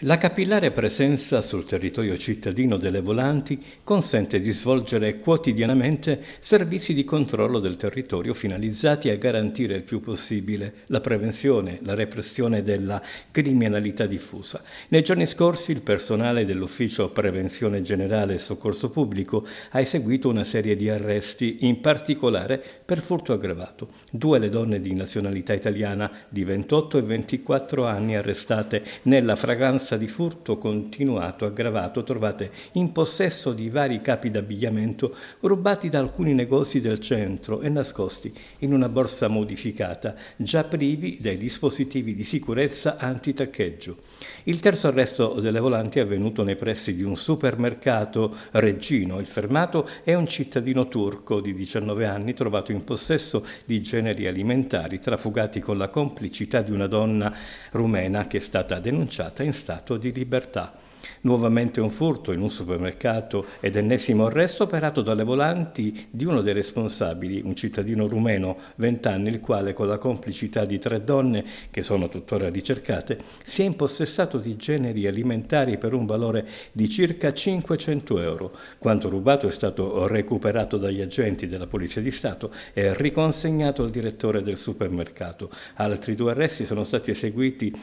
La capillare presenza sul territorio cittadino delle volanti consente di svolgere quotidianamente servizi di controllo del territorio finalizzati a garantire il più possibile la prevenzione, la repressione della criminalità diffusa. Nei giorni scorsi il personale dell'Ufficio Prevenzione Generale e Soccorso Pubblico ha eseguito una serie di arresti, in particolare per furto aggravato. Due le donne di nazionalità italiana di 28 e 24 anni arrestate nella fragranza tassa di furto continuato aggravato trovate in possesso di vari capi d'abbigliamento rubati da alcuni negozi del centro e nascosti in una borsa modificata, già privi dei dispositivi di sicurezza antitaccheggio. Il terzo arresto delle volanti è avvenuto nei pressi di un supermercato reggino. Il fermato è un cittadino turco di 19 anni trovato in possesso di generi alimentari trafugati con la complicità di una donna rumena che è stata denunciata in stato stato di libertà. Nuovamente un furto in un supermercato ed ennesimo arresto operato dalle volanti di uno dei responsabili, un cittadino rumeno, 20 anni, il quale con la complicità di tre donne, che sono tuttora ricercate, si è impossessato di generi alimentari per un valore di circa 500 euro. Quanto rubato è stato recuperato dagli agenti della Polizia di Stato e riconsegnato al direttore del supermercato. Altri due arresti sono stati eseguiti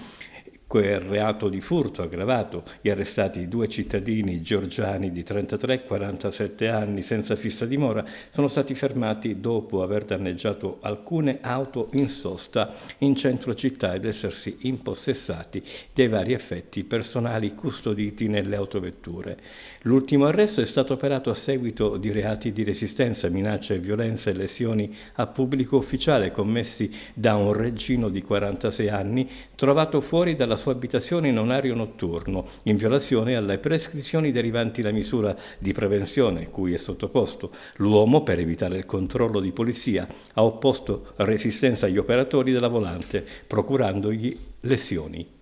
quel reato di furto aggravato, e arrestati due cittadini georgiani di 33 e 47 anni senza fissa dimora sono stati fermati dopo aver danneggiato alcune auto in sosta in centro città ed essersi impossessati dei vari effetti personali custoditi nelle autovetture. L'ultimo arresto è stato operato a seguito di reati di resistenza, minacce, violenza e lesioni a pubblico ufficiale commessi da un reggino di 46 anni trovato fuori dalla sua abitazione in orario notturno, in violazione alle prescrizioni derivanti la misura di prevenzione cui è sottoposto. L'uomo, per evitare il controllo di polizia, ha opposto resistenza agli operatori della volante, procurandogli lesioni.